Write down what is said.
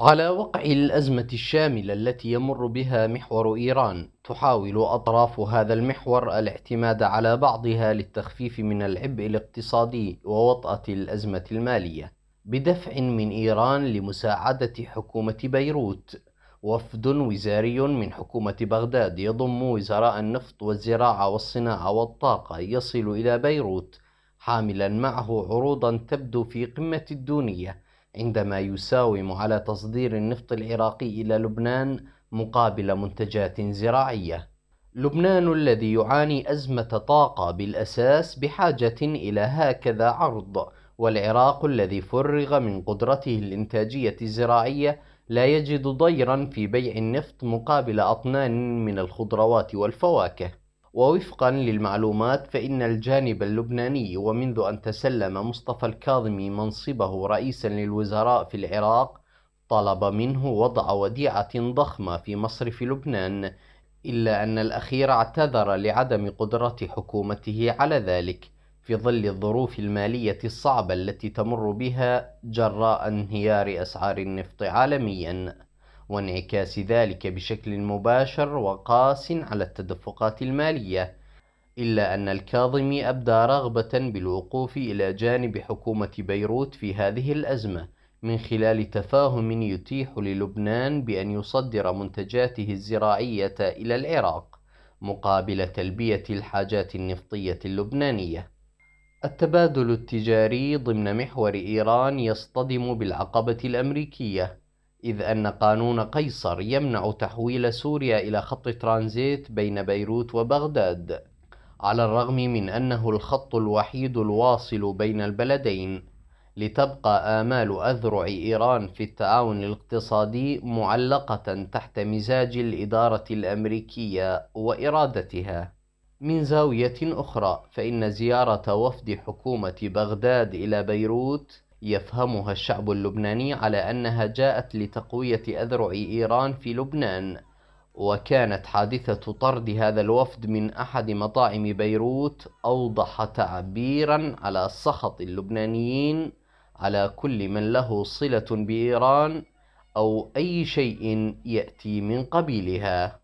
على وقع الأزمة الشاملة التي يمر بها محور إيران تحاول أطراف هذا المحور الاعتماد على بعضها للتخفيف من العبء الاقتصادي ووطأة الأزمة المالية بدفع من إيران لمساعدة حكومة بيروت وفد وزاري من حكومة بغداد يضم وزراء النفط والزراعة والصناعة والطاقة يصل إلى بيروت حاملا معه عروضا تبدو في قمة الدونية عندما يساوم على تصدير النفط العراقي إلى لبنان مقابل منتجات زراعية. لبنان الذي يعاني أزمة طاقة بالأساس بحاجة إلى هكذا عرض، والعراق الذي فرغ من قدرته الإنتاجية الزراعية لا يجد ضيرا في بيع النفط مقابل أطنان من الخضروات والفواكه. ووفقا للمعلومات فإن الجانب اللبناني ومنذ أن تسلم مصطفى الكاظمي منصبه رئيسا للوزراء في العراق طلب منه وضع وديعة ضخمة في مصرف لبنان إلا أن الأخير اعتذر لعدم قدرة حكومته على ذلك في ظل الظروف المالية الصعبة التي تمر بها جراء انهيار أسعار النفط عالمياً وانعكاس ذلك بشكل مباشر وقاس على التدفقات المالية إلا أن الكاظمي أبدى رغبة بالوقوف إلى جانب حكومة بيروت في هذه الأزمة من خلال تفاهم يتيح للبنان بأن يصدر منتجاته الزراعية إلى العراق مقابل تلبية الحاجات النفطية اللبنانية التبادل التجاري ضمن محور إيران يصطدم بالعقبة الأمريكية إذ أن قانون قيصر يمنع تحويل سوريا إلى خط ترانزيت بين بيروت وبغداد على الرغم من أنه الخط الوحيد الواصل بين البلدين لتبقى آمال أذرع إيران في التعاون الاقتصادي معلقة تحت مزاج الإدارة الأمريكية وإرادتها من زاوية أخرى فإن زيارة وفد حكومة بغداد إلى بيروت يفهمها الشعب اللبناني على أنها جاءت لتقوية أذرع إيران في لبنان وكانت حادثة طرد هذا الوفد من أحد مطاعم بيروت أوضح تعبيرا على سخط اللبنانيين على كل من له صلة بإيران أو أي شيء يأتي من قبيلها